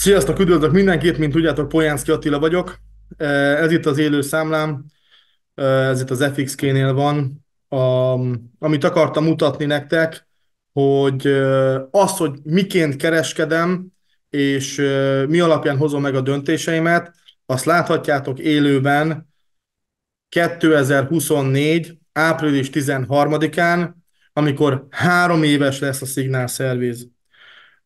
Sziasztok, üdvözlök mindenkit, mint tudjátok, Polyánszki Attila vagyok. E, ez itt az élő számlám, e, ez itt az FXK-nél van. A, amit akartam mutatni nektek, hogy e, az, hogy miként kereskedem, és mi alapján hozom meg a döntéseimet, azt láthatjátok élőben 2024. április 13-án, amikor három éves lesz a Signál Service.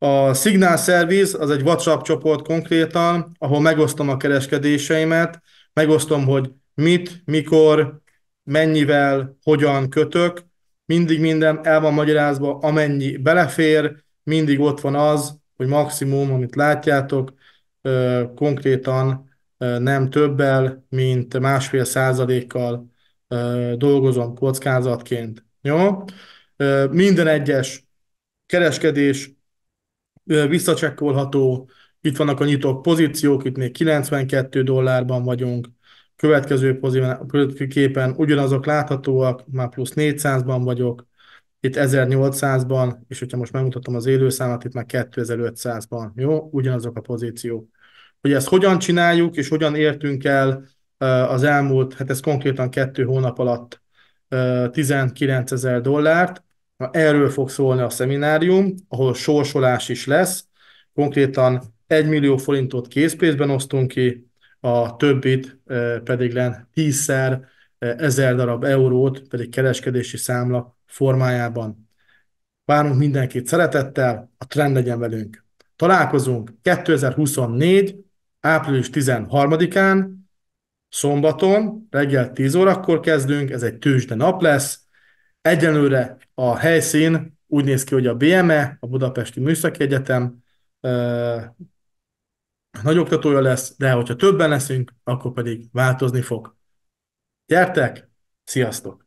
A Signal Service az egy WhatsApp csoport konkrétan, ahol megosztom a kereskedéseimet, megosztom, hogy mit, mikor, mennyivel, hogyan kötök, mindig minden el van magyarázva, amennyi belefér, mindig ott van az, hogy maximum, amit látjátok, konkrétan nem többel, mint másfél százalékkal dolgozom kockázatként. Jó? Minden egyes kereskedés visszacsekkolható, itt vannak a nyitott pozíciók, itt még 92 dollárban vagyunk, következő képen ugyanazok láthatóak, már plusz 400-ban vagyok, itt 1800-ban, és hogyha most megmutatom az élőszámat, itt már 2500-ban, jó? Ugyanazok a pozíciók. Hogy ezt hogyan csináljuk, és hogyan értünk el az elmúlt, hát ez konkrétan kettő hónap alatt 19 ezer dollárt, Na, erről fog szólni a szeminárium, ahol sorsolás is lesz. Konkrétan 1 millió forintot készpénzben osztunk ki, a többit e, pedig len 10-szer 1000 e, darab eurót, pedig kereskedési számla formájában. Várunk mindenkit szeretettel, a trend legyen velünk. Találkozunk 2024. április 13-án, szombaton, reggel 10 órakor kezdünk, ez egy tőzsde nap lesz, Egyenlőre a helyszín úgy néz ki, hogy a BME, a Budapesti Műszaki Egyetem nagy oktatója lesz, de hogyha többen leszünk, akkor pedig változni fog. Gyertek, sziasztok!